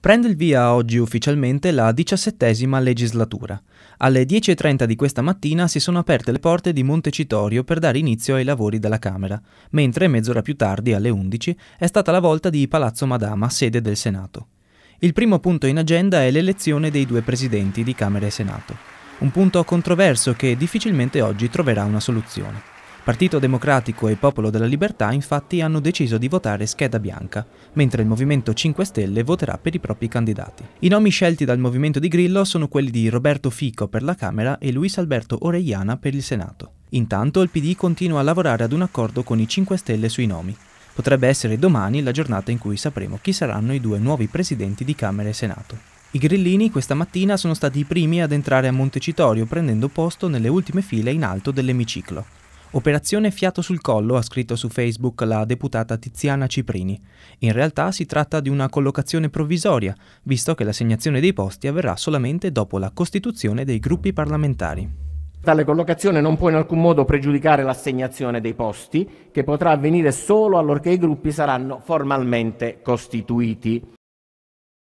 Prende il via oggi ufficialmente la diciassettesima legislatura. Alle 10.30 di questa mattina si sono aperte le porte di Montecitorio per dare inizio ai lavori della Camera, mentre mezz'ora più tardi, alle 11, è stata la volta di Palazzo Madama, sede del Senato. Il primo punto in agenda è l'elezione dei due presidenti di Camera e Senato. Un punto controverso che difficilmente oggi troverà una soluzione. Partito Democratico e Popolo della Libertà infatti hanno deciso di votare scheda bianca, mentre il Movimento 5 Stelle voterà per i propri candidati. I nomi scelti dal Movimento di Grillo sono quelli di Roberto Fico per la Camera e Luis Alberto Orellana per il Senato. Intanto il PD continua a lavorare ad un accordo con i 5 Stelle sui nomi. Potrebbe essere domani la giornata in cui sapremo chi saranno i due nuovi presidenti di Camera e Senato. I grillini questa mattina sono stati i primi ad entrare a Montecitorio prendendo posto nelle ultime file in alto dell'emiciclo. Operazione Fiato sul collo, ha scritto su Facebook la deputata Tiziana Ciprini. In realtà si tratta di una collocazione provvisoria, visto che l'assegnazione dei posti avverrà solamente dopo la costituzione dei gruppi parlamentari. Tale collocazione non può in alcun modo pregiudicare l'assegnazione dei posti, che potrà avvenire solo allorché i gruppi saranno formalmente costituiti.